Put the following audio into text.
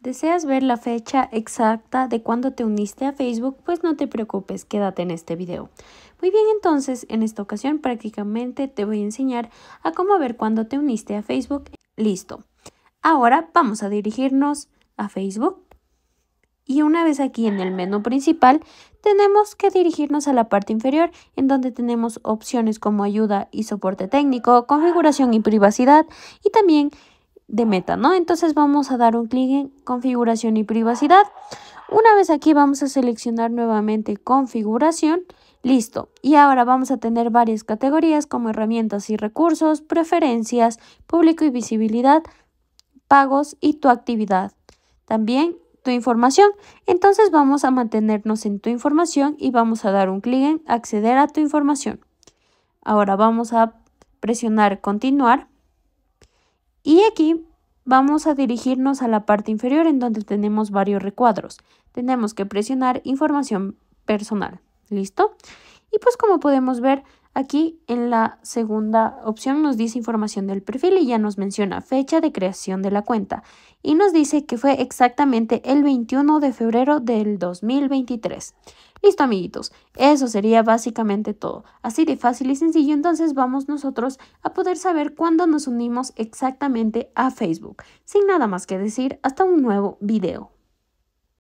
¿Deseas ver la fecha exacta de cuando te uniste a Facebook? Pues no te preocupes, quédate en este video. Muy bien, entonces en esta ocasión prácticamente te voy a enseñar a cómo ver cuando te uniste a Facebook. Listo. Ahora vamos a dirigirnos a Facebook. Y una vez aquí en el menú principal, tenemos que dirigirnos a la parte inferior en donde tenemos opciones como ayuda y soporte técnico, configuración y privacidad y también de meta, ¿no? Entonces vamos a dar un clic en configuración y privacidad. Una vez aquí vamos a seleccionar nuevamente configuración. Listo. Y ahora vamos a tener varias categorías como herramientas y recursos, preferencias, público y visibilidad, pagos y tu actividad. También tu información. Entonces vamos a mantenernos en tu información y vamos a dar un clic en acceder a tu información. Ahora vamos a presionar continuar y aquí vamos a dirigirnos a la parte inferior en donde tenemos varios recuadros. Tenemos que presionar información personal. ¿Listo? Y pues como podemos ver, Aquí en la segunda opción nos dice información del perfil y ya nos menciona fecha de creación de la cuenta y nos dice que fue exactamente el 21 de febrero del 2023. Listo amiguitos, eso sería básicamente todo. Así de fácil y sencillo, entonces vamos nosotros a poder saber cuándo nos unimos exactamente a Facebook. Sin nada más que decir, hasta un nuevo video.